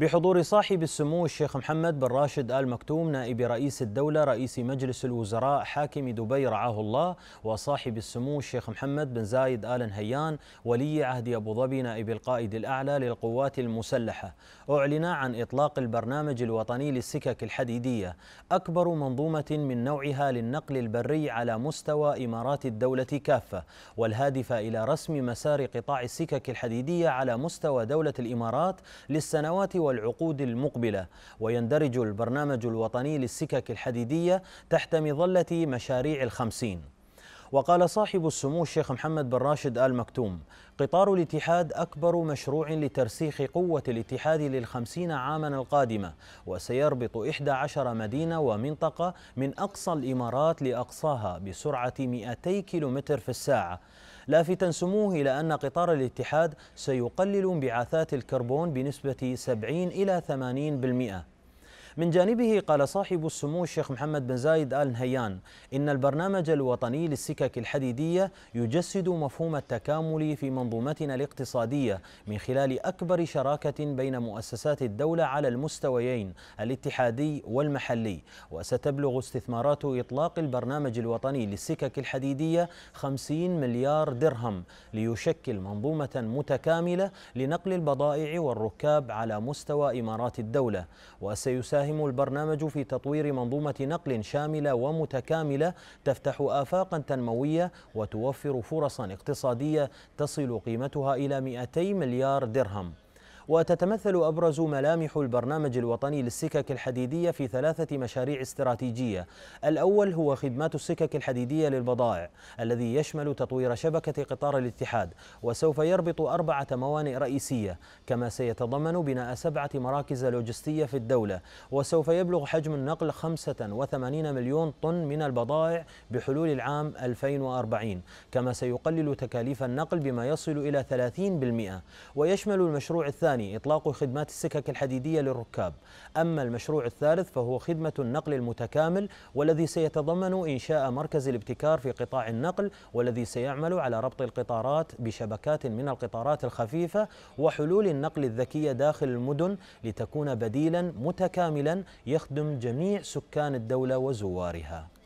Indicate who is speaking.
Speaker 1: بحضور صاحب السمو الشيخ محمد بن راشد آل مكتوم نائب رئيس الدولة رئيس مجلس الوزراء حاكم دبي رعاه الله وصاحب السمو الشيخ محمد بن زايد آل نهيان ولي عهد أبو ظبي نائب القائد الأعلى للقوات المسلحة أعلن عن إطلاق البرنامج الوطني للسكك الحديدية أكبر منظومة من نوعها للنقل البري على مستوى إمارات الدولة كافة والهادفة إلى رسم مسار قطاع السكك الحديدية على مستوى دولة الإمارات للسنوات والعقود المقبلة ويندرج البرنامج الوطني للسكك الحديدية تحت مظلة مشاريع الخمسين وقال صاحب السمو الشيخ محمد بن راشد آل مكتوم قطار الاتحاد أكبر مشروع لترسيخ قوة الاتحاد للخمسين عاما القادمة وسيربط 11 مدينة ومنطقة من أقصى الإمارات لأقصاها بسرعة 200 كيلومتر في الساعة لافتا سموه إلى أن قطار الاتحاد سيقلل انبعاثات الكربون بنسبة 70 إلى 80% من جانبه قال صاحب السمو الشيخ محمد بن زايد آل نهيان إن البرنامج الوطني للسكك الحديدية يجسد مفهوم التكامل في منظومتنا الاقتصادية من خلال أكبر شراكة بين مؤسسات الدولة على المستويين الاتحادي والمحلي وستبلغ استثمارات إطلاق البرنامج الوطني للسكك الحديدية 50 مليار درهم ليشكل منظومة متكاملة لنقل البضائع والركاب على مستوى إمارات الدولة وسيساهم يساهم البرنامج في تطوير منظومة نقل شاملة ومتكاملة تفتح آفاقا تنموية وتوفر فرصا اقتصادية تصل قيمتها إلى 200 مليار درهم وتتمثل أبرز ملامح البرنامج الوطني للسكك الحديدية في ثلاثة مشاريع استراتيجية الأول هو خدمات السكك الحديدية للبضائع الذي يشمل تطوير شبكة قطار الاتحاد وسوف يربط أربعة موانئ رئيسية كما سيتضمن بناء سبعة مراكز لوجستية في الدولة وسوف يبلغ حجم النقل 85 مليون طن من البضائع بحلول العام 2040 كما سيقلل تكاليف النقل بما يصل إلى 30% ويشمل المشروع الثاني الثاني إطلاق خدمات السكك الحديدية للركاب أما المشروع الثالث فهو خدمة النقل المتكامل والذي سيتضمن إنشاء مركز الابتكار في قطاع النقل والذي سيعمل على ربط القطارات بشبكات من القطارات الخفيفة وحلول النقل الذكية داخل المدن لتكون بديلا متكاملا يخدم جميع سكان الدولة وزوارها